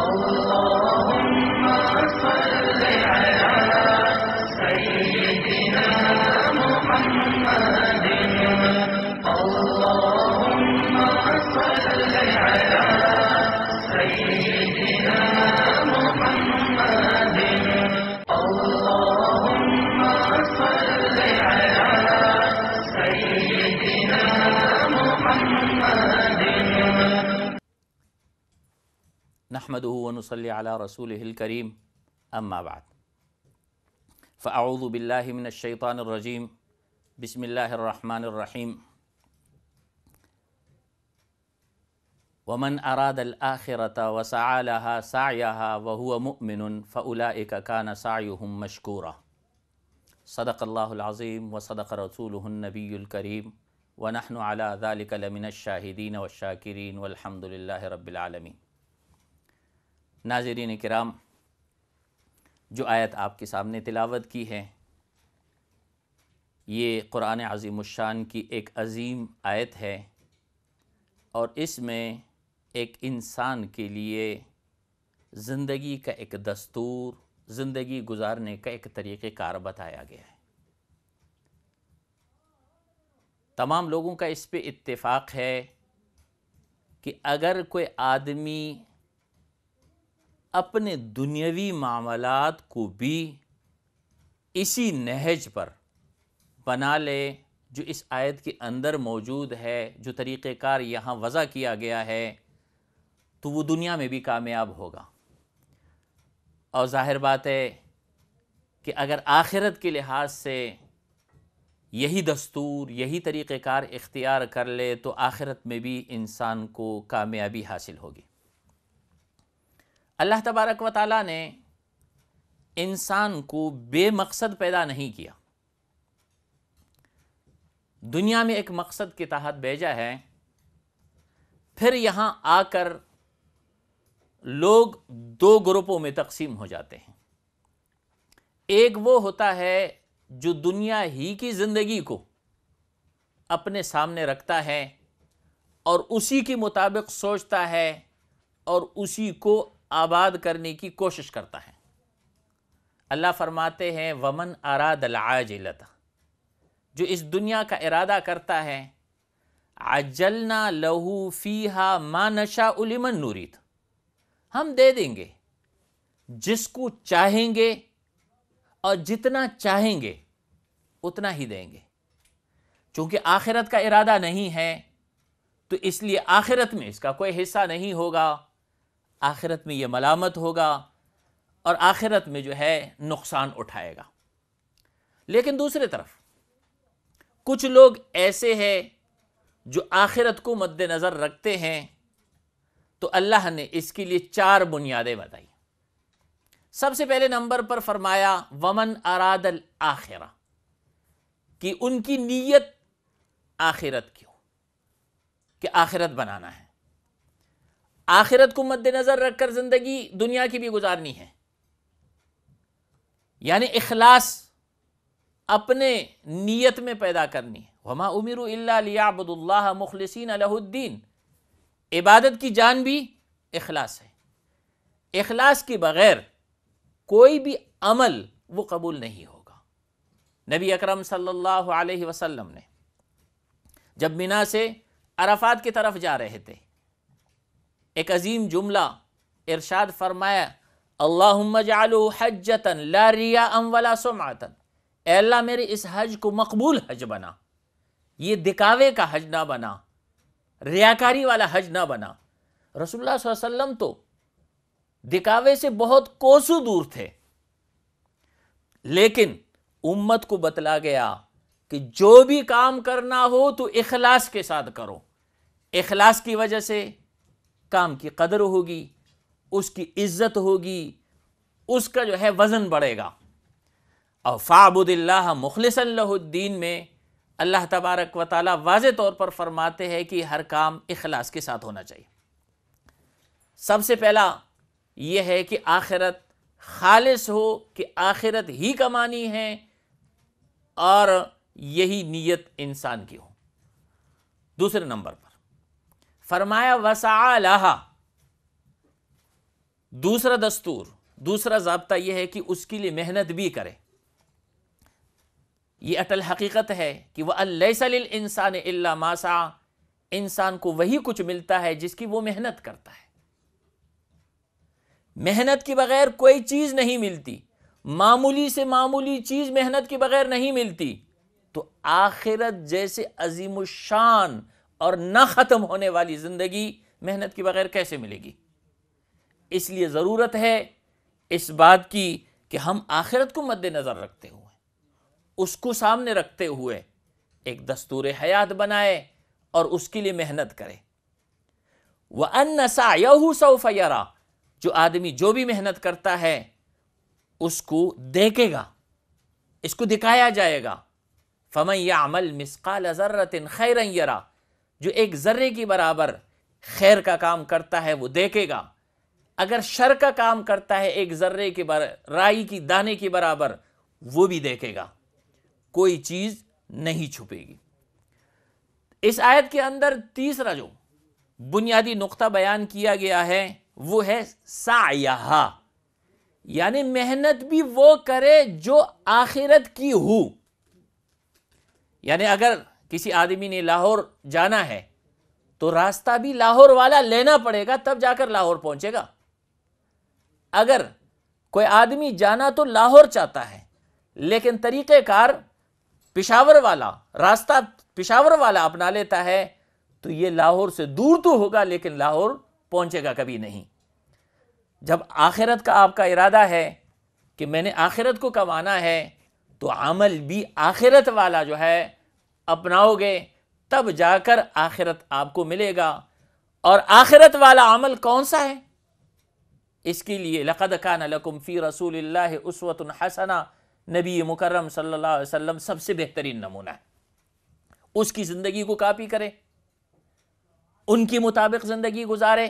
Thank you. نحمده ونصلي على رسوله الكريم أما بعد فأعوذ بالله من الشيطان الرجيم بسم الله الرحمن الرحيم ومن أراد الآخرة وسعى لها سعيها وهو مؤمن فأولئك كان سعيهم مشكورا صدق الله العظيم وصدق رسوله النبي الكريم ونحن على ذلك لمن الشاهدين والشاكرين والحمد لله رب العالمين ناظرین کرام جو آیت آپ کے سامنے تلاوت کی ہے یہ قرآن عظیم الشان کی ایک عظیم آیت ہے اور اس میں ایک انسان کے لیے زندگی کا ایک دستور زندگی گزارنے کا ایک طریقہ کار بتایا گیا ہے تمام لوگوں کا اس پہ اتفاق ہے کہ اگر کوئی آدمی اپنے دنیوی معاملات کو بھی اسی نہج پر بنا لے جو اس آیت کے اندر موجود ہے جو طریقہ کار یہاں وضع کیا گیا ہے تو وہ دنیا میں بھی کامیاب ہوگا اور ظاہر بات ہے کہ اگر آخرت کے لحاظ سے یہی دستور یہی طریقہ کار اختیار کر لے تو آخرت میں بھی انسان کو کامیابی حاصل ہوگی اللہ تبارک و تعالیٰ نے انسان کو بے مقصد پیدا نہیں کیا دنیا میں ایک مقصد کے تحت بھیجا ہے پھر یہاں آ کر لوگ دو گروپوں میں تقسیم ہو جاتے ہیں ایک وہ ہوتا ہے جو دنیا ہی کی زندگی کو اپنے سامنے رکھتا ہے اور اسی کے مطابق سوچتا ہے اور اسی کو آباد کرنے کی کوشش کرتا ہے اللہ فرماتے ہیں ومن اراد الْعَاجِلَتَ جو اس دنیا کا ارادہ کرتا ہے لَهُ لہو مَا مانشا لِمَنْ نوریت ہم دے دیں گے جس کو چاہیں گے اور جتنا چاہیں گے اتنا ہی دیں گے چونکہ آخرت کا ارادہ نہیں ہے تو اس لیے آخرت میں اس کا کوئی حصہ نہیں ہوگا آخرت میں یہ ملامت ہوگا اور آخرت میں جو ہے نقصان اٹھائے گا لیکن دوسرے طرف کچھ لوگ ایسے ہیں جو آخرت کو مد نظر رکھتے ہیں تو اللہ نے اس کے لیے چار بنیادیں بتائی سب سے پہلے نمبر پر فرمایا ومن اراد الآخرہ کہ ان کی نیت آخرت کی ہو کہ آخرت بنانا ہے آخرت کو مد نظر رکھ کر زندگی دنیا کی بھی گزارنی ہے یعنی اخلاص اپنے نیت میں پیدا کرنی ہے وما امیر اللہ علیہ اللہ مخلصین علیہ الدین عبادت کی جان بھی اخلاص ہے اخلاص کے بغیر کوئی بھی عمل وہ قبول نہیں ہوگا نبی اکرم صلی اللہ علیہ وسلم نے جب منا سے عرفات کی طرف جا رہے تھے ایک عظیم جملہ ارشاد فرمایا اللہم جعلو لا ولا سمعتا اے اللہ میرے اس حج کو مقبول حج بنا یہ دکاوے کا حج نہ بنا ریاکاری والا حج نہ بنا رسول اللہ صلی اللہ علیہ وسلم تو دکاوے سے بہت کوسو دور تھے لیکن امت کو بتلا گیا کہ جو بھی کام کرنا ہو تو اخلاص کے ساتھ کرو اخلاص کی وجہ سے کام کی قدر ہوگی اس کی عزت ہوگی اس کا جو ہے وزن بڑھے گا اور فعبد اللہ مخلص اللہ الدین میں اللہ تبارک و تعالیٰ واضح طور پر فرماتے ہیں کہ ہر کام اخلاص کے ساتھ ہونا چاہیے سب سے پہلا یہ ہے کہ آخرت خالص ہو کہ آخرت ہی کمانی ہے اور یہی نیت انسان کی ہو دوسرے نمبر پر فرمایا وسا لہا دوسرا دستور دوسرا ضابطہ یہ ہے کہ اس کے لیے محنت بھی کرے یہ اٹل حقیقت ہے کہ وہ اللہ انسان اللہ ماسا انسان کو وہی کچھ ملتا ہے جس کی وہ محنت کرتا ہے محنت کے بغیر کوئی چیز نہیں ملتی معمولی سے معمولی چیز محنت کے بغیر نہیں ملتی تو آخرت جیسے عظیم الشان اور نہ ختم ہونے والی زندگی محنت کے بغیر کیسے ملے گی اس لیے ضرورت ہے اس بات کی کہ ہم آخرت کو مد نظر رکھتے ہوئے اس کو سامنے رکھتے ہوئے ایک دستور حیات بنائے اور اس کے لیے محنت کرے وہ ان نسا یو جو آدمی جو بھی محنت کرتا ہے اس کو دیکھے گا اس کو دکھایا جائے گا فمیا عمل مسقال ذرۃ خیرن یرا جو ایک ذرے کی برابر خیر کا کام کرتا ہے وہ دیکھے گا اگر شر کا کام کرتا ہے ایک ذرے کے بر... رائی کی دانے کے برابر وہ بھی دیکھے گا کوئی چیز نہیں چھپے گی اس آیت کے اندر تیسرا جو بنیادی نقطہ بیان کیا گیا ہے وہ ہے سایہ یعنی محنت بھی وہ کرے جو آخرت کی ہو یعنی اگر کسی آدمی نے لاہور جانا ہے تو راستہ بھی لاہور والا لینا پڑے گا تب جا کر لاہور پہنچے گا اگر کوئی آدمی جانا تو لاہور چاہتا ہے لیکن طریقہ کار پشاور والا راستہ پشاور والا اپنا لیتا ہے تو یہ لاہور سے دور تو ہوگا لیکن لاہور پہنچے گا کبھی نہیں جب آخرت کا آپ کا ارادہ ہے کہ میں نے آخرت کو کمانا ہے تو عمل بھی آخرت والا جو ہے اپناؤ گے تب جا کر آخرت آپ کو ملے گا اور آخرت والا عمل کون سا ہے اس کے لیے لقد کان لکم فی رسول اللہ اسوت الحسنا نبی مکرم صلی اللہ علیہ وسلم سب سے بہترین نمونہ ہے اس کی زندگی کو کاپی کرے ان کے مطابق زندگی گزارے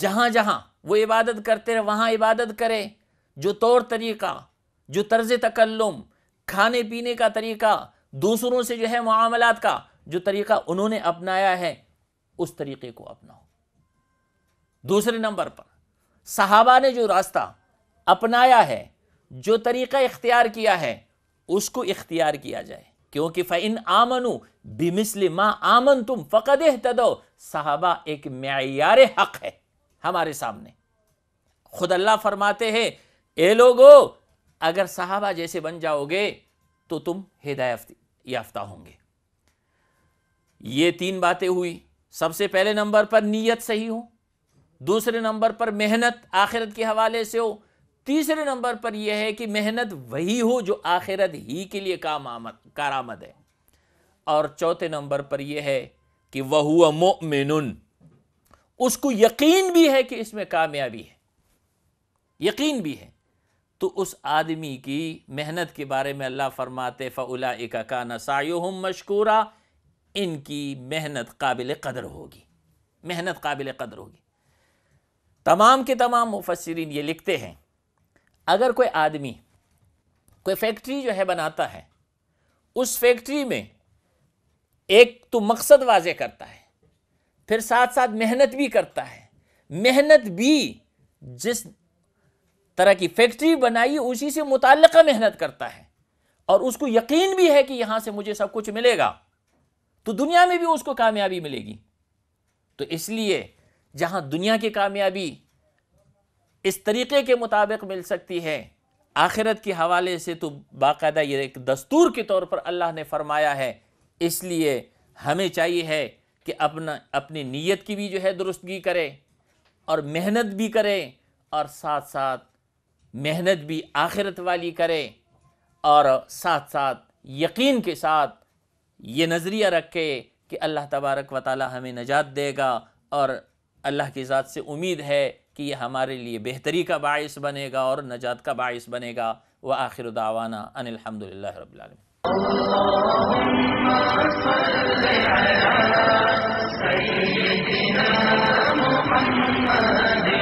جہاں جہاں وہ عبادت کرتے رہے وہاں عبادت کرے جو طور طریقہ جو طرز تکلم کھانے پینے کا طریقہ دوسروں سے جو ہے معاملات کا جو طریقہ انہوں نے اپنایا ہے اس طریقے کو اپناؤ دوسرے نمبر پر صحابہ نے جو راستہ اپنایا ہے جو طریقہ اختیار کیا ہے اس کو اختیار کیا جائے کیونکہ فَإِنْ آمَنُوا بِمِثْلِ مَا آمَنْتُمْ آمن تم فقد صحابہ ایک معیار حق ہے ہمارے سامنے خود اللہ فرماتے ہیں اے لوگو اگر صحابہ جیسے بن جاؤ گے تو تم ہدایت یافتہ ہوں گے یہ تین باتیں ہوئی سب سے پہلے نمبر پر نیت صحیح ہو دوسرے نمبر پر محنت آخرت کے حوالے سے ہو تیسرے نمبر پر یہ ہے کہ محنت وہی ہو جو آخرت ہی کے لیے کام آمد کارآمد ہے اور چوتھے نمبر پر یہ ہے کہ وہ اس کو یقین بھی ہے کہ اس میں کامیابی ہے یقین بھی ہے تو اس آدمی کی محنت کے بارے میں اللہ فرماتے فعل کا کانا مشکورہ ان کی محنت قابل قدر ہوگی محنت قابل قدر ہوگی تمام کے تمام مفسرین یہ لکھتے ہیں اگر کوئی آدمی کوئی فیکٹری جو ہے بناتا ہے اس فیکٹری میں ایک تو مقصد واضح کرتا ہے پھر ساتھ ساتھ محنت بھی کرتا ہے محنت بھی جس طرح کی فیکٹری بنائی اسی سے متعلقہ محنت کرتا ہے اور اس کو یقین بھی ہے کہ یہاں سے مجھے سب کچھ ملے گا تو دنیا میں بھی اس کو کامیابی ملے گی تو اس لیے جہاں دنیا کی کامیابی اس طریقے کے مطابق مل سکتی ہے آخرت کے حوالے سے تو باقاعدہ یہ ایک دستور کے طور پر اللہ نے فرمایا ہے اس لیے ہمیں چاہیے ہے کہ اپنا اپنی نیت کی بھی جو ہے درستگی کرے اور محنت بھی کرے اور ساتھ ساتھ محنت بھی آخرت والی کرے اور ساتھ ساتھ یقین کے ساتھ یہ نظریہ رکھے کہ اللہ تبارک و تعالی ہمیں نجات دے گا اور اللہ کی ذات سے امید ہے کہ یہ ہمارے لیے بہتری کا باعث بنے گا اور نجات کا باعث بنے گا وہ دعوانا ان الحمد للہ رب ال